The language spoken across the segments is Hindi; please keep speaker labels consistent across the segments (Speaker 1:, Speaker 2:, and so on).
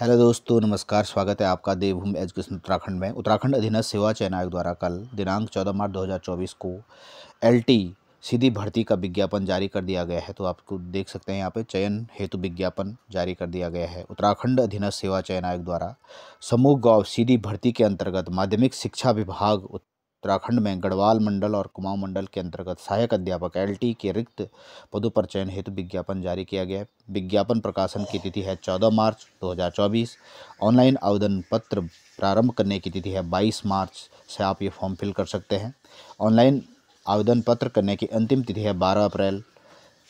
Speaker 1: हेलो दोस्तों नमस्कार स्वागत है आपका देवभूमि एजुकेशन उत्तराखंड में उत्तराखंड अधीनस्थ सेवा चयन आयोग द्वारा कल दिनांक 14 मार्च 2024 को एलटी सीधी भर्ती का विज्ञापन जारी कर दिया गया है तो आपको देख सकते हैं यहाँ पे चयन हेतु विज्ञापन जारी कर दिया गया है उत्तराखंड अधीनस्थ सेवा चयन आयोग द्वारा समूह गाँव सीधी भर्ती के अंतर्गत माध्यमिक शिक्षा विभाग उत्तराखंड में गढ़वाल मंडल और कुमाऊं मंडल के अंतर्गत सहायक अध्यापक एलटी के रिक्त पदों पर चयन हेतु विज्ञापन जारी किया गया है विज्ञापन प्रकाशन की तिथि है 14 मार्च 2024 ऑनलाइन आवेदन पत्र प्रारंभ करने की तिथि है 22 मार्च से आप ये फॉर्म फिल कर सकते हैं ऑनलाइन आवेदन पत्र करने की अंतिम तिथि है बारह अप्रैल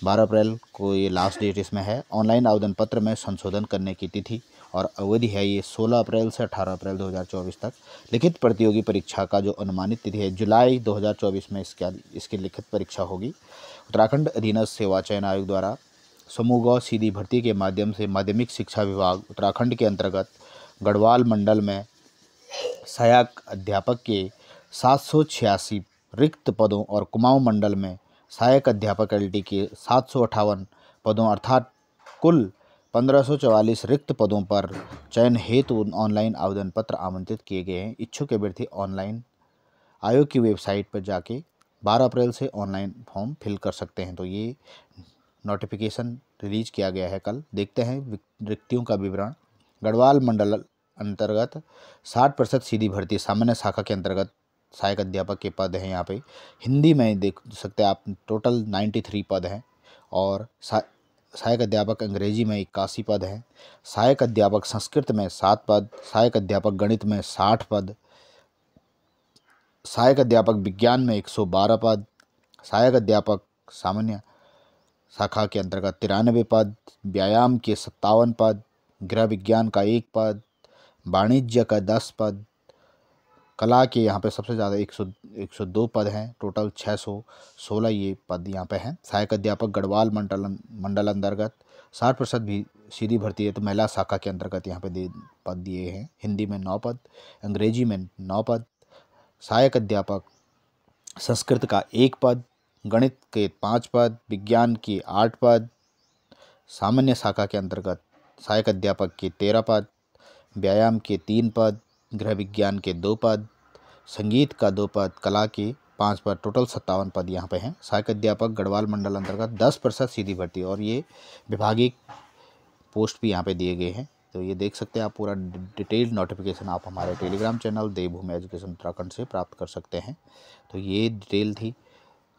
Speaker 1: बारह अप्रैल को ये लास्ट डेट इसमें है ऑनलाइन आवेदन पत्र में संशोधन करने की तिथि और अवधि है ये 16 अप्रैल से 18 अप्रैल 2024 तक लिखित प्रतियोगी परीक्षा का जो अनुमानित तिथि है जुलाई 2024 में इसका इसकी लिखित परीक्षा होगी उत्तराखंड अधीनस्थ सेवा चयन आयोग द्वारा समूह गौ सीधी भर्ती के माध्यम से माध्यमिक शिक्षा विभाग उत्तराखंड के अंतर्गत गढ़वाल मंडल में सहायक अध्यापक के सात रिक्त पदों और कुमाऊं मंडल में सहायक अध्यापक एल के सात पदों अर्थात कुल 1544 रिक्त पदों पर चयन हेतु ऑनलाइन आवेदन पत्र आमंत्रित किए गए हैं इच्छुक अभ्यर्थी ऑनलाइन आयोग की वेबसाइट पर जाके 12 अप्रैल से ऑनलाइन फॉर्म फिल कर सकते हैं तो ये नोटिफिकेशन रिलीज किया गया है कल देखते हैं रिक्तियों का विवरण गढ़वाल मंडल अंतर्गत 60 प्रतिशत सीधी भर्ती सामान्य शाखा के अंतर्गत सहायक अध्यापक के पद हैं यहाँ पे हिंदी में देख सकते हैं आप टोटल 93 पद हैं और सहायक अध्यापक अंग्रेजी में इक्यासी पद हैं सहायक अध्यापक संस्कृत में सात पद सहायक अध्यापक गणित में साठ पद सहायक अध्यापक विज्ञान में एक सौ बारह पद सहायक अध्यापक सामान्य शाखा के अंतर्गत तिरानवे पद व्यायाम के सत्तावन पद गृह विज्ञान का एक पद वाणिज्य का दस पद कला के यहाँ पे सबसे ज़्यादा एक सौ एक सौ दो पद हैं टोटल छः सौ सोलह ये पद यहाँ पे हैं सहायक अध्यापक गढ़वाल मंडल मंडल अंतर्गत साठ प्रतिशत भी सीधी भर्ती है तो महिला शाखा के अंतर्गत यहाँ पे पद दिए हैं हिंदी में नौ पद अंग्रेजी में नौ पद सहायक अध्यापक संस्कृत का एक पद गणित के पाँच पद विज्ञान के आठ पद सामान्य शाखा के अंतर्गत सहायक अध्यापक के तेरह पद व्यायाम के तीन पद गृह विज्ञान के दो पद संगीत का दो पद कला के पाँच पद टोटल सत्तावन पद यहाँ पे हैं सहायक अध्यापक गढ़वाल मंडल अंतर्गत दस प्रतिशत सीधी भर्ती और ये विभागीय पोस्ट भी यहाँ पे दिए गए हैं तो ये देख सकते हैं आप पूरा डिटेल्ड नोटिफिकेशन आप हमारे Telegram channel Devbhoomi education Uttarakhand से प्राप्त कर सकते हैं तो ये डिटेल थी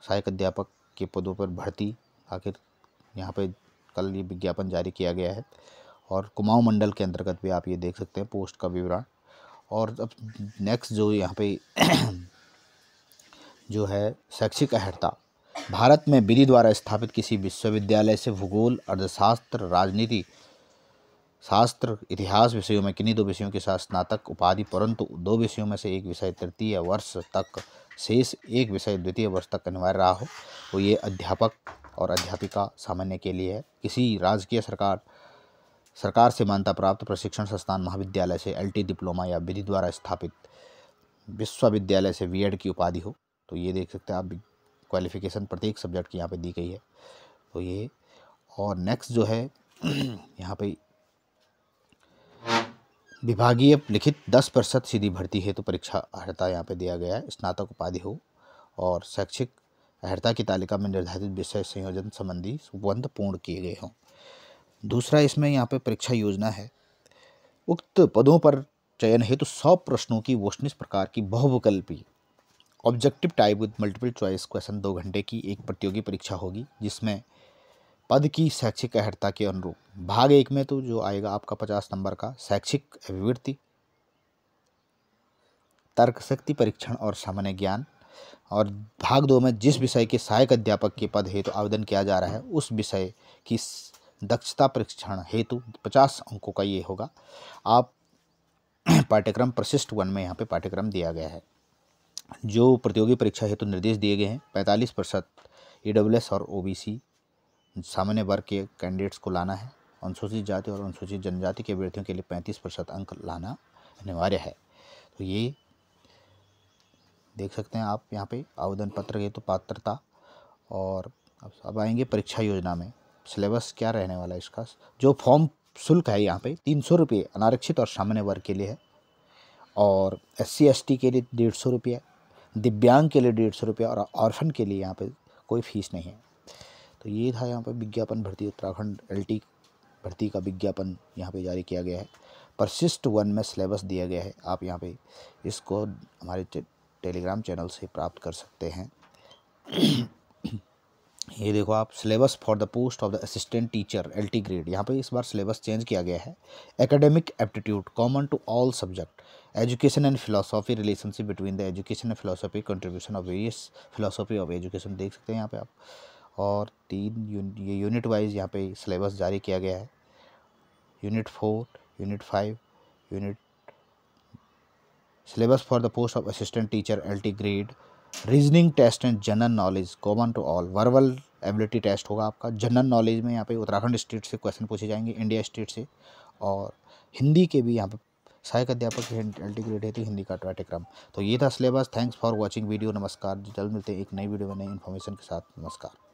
Speaker 1: सहायक अध्यापक के पदों पर भर्ती आखिर यहाँ पर कल ये विज्ञापन जारी किया गया है और कुमाऊँ मंडल के अंतर्गत भी आप ये देख सकते हैं पोस्ट का विवरण और अब नेक्स्ट जो यहाँ पे जो है शैक्षिक अहर्ता भारत में विधि द्वारा स्थापित किसी विश्वविद्यालय से भूगोल अर्थशास्त्र राजनीति शास्त्र इतिहास विषयों में किन्हीं दो विषयों के साथ स्नातक उपाधि परंतु दो विषयों में से एक विषय तृतीय वर्ष तक शेष एक विषय द्वितीय वर्ष तक अनिवार्य रहा हो वो ये अध्यापक और अध्यापिका सामान्य के लिए है किसी राजकीय सरकार सरकार से मान्यता प्राप्त प्रशिक्षण संस्थान महाविद्यालय से एलटी डिप्लोमा या विधि द्वारा स्थापित विश्वविद्यालय से बीएड की उपाधि हो तो ये देख सकते हैं आप क्वालिफिकेशन प्रत्येक सब्जेक्ट की यहाँ पे दी गई है तो ये और नेक्स्ट जो है यहाँ पे विभागीय लिखित दस प्रतिशत सीधी भर्ती है तो परीक्षा अर्हता यहाँ पे दिया गया है स्नातक उपाधि हो और शैक्षिक अर्हता की तालिका में निर्धारित विषय संयोजन संबंधी सुबंध पूर्ण किए गए हों दूसरा इसमें यहाँ पे परीक्षा योजना है उक्त पदों पर चयन हेतु तो सौ प्रश्नों की वोशनिस प्रकार की बहुविकल्पी objective type with multiple choice question दो घंटे की एक प्रतियोगी परीक्षा होगी जिसमें पद की शैक्षिक अहर्ता के अनुरूप भाग एक में तो जो आएगा आपका पचास नंबर का शैक्षिक अभिवृत्ति तर्क शक्ति परीक्षण और सामान्य ज्ञान और भाग दो में जिस विषय के सहायक अध्यापक के पद हेतु तो आवेदन किया जा रहा है उस विषय की दक्षता परीक्षण हेतु पचास अंकों का ये होगा आप पाठ्यक्रम प्रशिष्ट वन में यहाँ पे पाठ्यक्रम दिया गया है जो प्रतियोगी परीक्षा हेतु निर्देश दिए गए हैं पैंतालीस प्रतिशत ई e और ओ सामान्य वर्ग के कैंडिडेट्स को लाना है अनुसूचित जाति और अनुसूचित जनजाति के अभ्यर्थियों के लिए पैंतीस प्रतिशत अंक लाना अनिवार्य है तो ये देख सकते हैं आप यहाँ पे आवेदन पत्र के तो पात्रता और अब आएंगे परीक्षा योजना में सिलेबस क्या रहने वाला है इसका जो फॉर्म शुल्क है यहाँ पे तीन सौ रुपये अनारक्षित और सामान्य वर्ग के लिए है और एस सी के लिए डेढ़ सौ रुपये दिव्यांग के लिए डेढ़ सौ रुपये और ऑर्फन के लिए यहाँ पे कोई फीस नहीं है तो ये था यहाँ पर विज्ञापन भर्ती उत्तराखंड एल भर्ती का विज्ञापन यहाँ पे जारी किया गया है परसिस्ट वन में सिलेबस दिया गया है आप यहाँ पे इसको हमारे टेलीग्राम चैनल से प्राप्त कर सकते हैं ये देखो आप syllabus for the post of the assistant teacher L T grade यहाँ पे इस बार सिलेबस चेंज किया गया है academic aptitude common to all subject education and philosophy relationship between the education and philosophy contribution of various philosophy of education देख सकते हैं यहाँ पे आप और तीन ये यूनिट वाइज यहाँ पे सिलेबस जारी किया गया है unit four unit five unit syllabus for the post of assistant teacher L T grade reasoning test and general knowledge common to all verbal ability test होगा आपका जनरल नॉलेज में यहाँ पे उत्तराखंड स्टेट से क्वेश्चन पूछे जाएंगे इंडिया स्टेट से और हिंदी के भी यहाँ पे सहायक अध्यापक एल्टीग्रेड है तो हिंदी का पाठ्यक्रम तो ये था syllabus thanks for watching video नमस्कार जल्द मिलते हैं एक नई वीडियो में नई इन्फॉर्मेशन के साथ नमस्कार